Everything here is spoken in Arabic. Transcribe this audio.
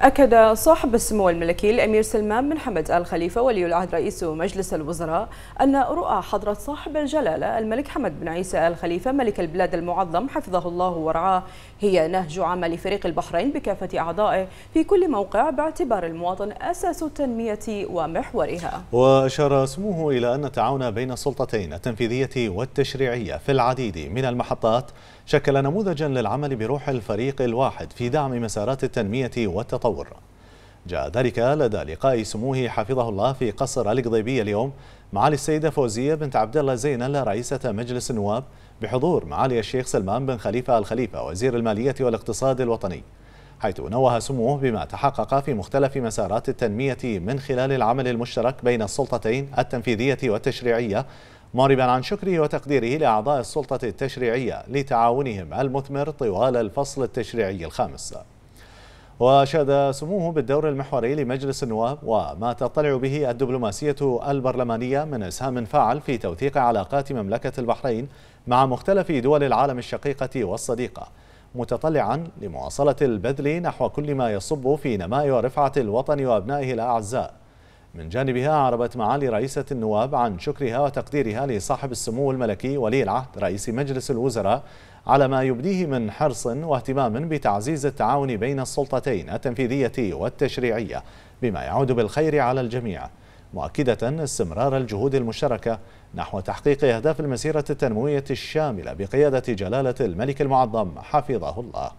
أكد صاحب السمو الملكي الأمير سلمان بن حمد آل خليفة ولي العهد رئيس مجلس الوزراء أن رؤى حضرة صاحب الجلالة الملك حمد بن عيسى آل خليفة ملك البلاد المعظم حفظه الله ورعاه هي نهج عمل فريق البحرين بكافة أعضائه في كل موقع باعتبار المواطن أساس التنمية ومحورها وأشار سموه إلى أن التعاون بين السلطتين التنفيذية والتشريعية في العديد من المحطات شكل نموذجا للعمل بروح الفريق الواحد في دعم مسارات التنمية والتطور جاء ذلك لدى لقاء سموه حفظه الله في قصر القضيبية اليوم معالي السيدة فوزية بنت عبد الله زينل رئيسة مجلس النواب بحضور معالي الشيخ سلمان بن خليفة الخليفة وزير المالية والاقتصاد الوطني حيث نوه سموه بما تحقق في مختلف مسارات التنمية من خلال العمل المشترك بين السلطتين التنفيذية والتشريعية معربا عن شكره وتقديره لأعضاء السلطة التشريعية لتعاونهم المثمر طوال الفصل التشريعي الخامس وأشاد سموه بالدور المحوري لمجلس النواب وما تطلع به الدبلوماسية البرلمانية من إسهام فاعل في توثيق علاقات مملكة البحرين مع مختلف دول العالم الشقيقة والصديقة متطلعا لمواصلة البذل نحو كل ما يصب في نماء ورفعة الوطن وأبنائه الأعزاء من جانبها أعربت معالي رئيسة النواب عن شكرها وتقديرها لصاحب السمو الملكي ولي العهد رئيس مجلس الوزراء على ما يبديه من حرص واهتمام بتعزيز التعاون بين السلطتين التنفيذية والتشريعية بما يعود بالخير على الجميع مؤكدة استمرار الجهود المشتركة نحو تحقيق أهداف المسيرة التنموية الشاملة بقيادة جلالة الملك المعظم حفظه الله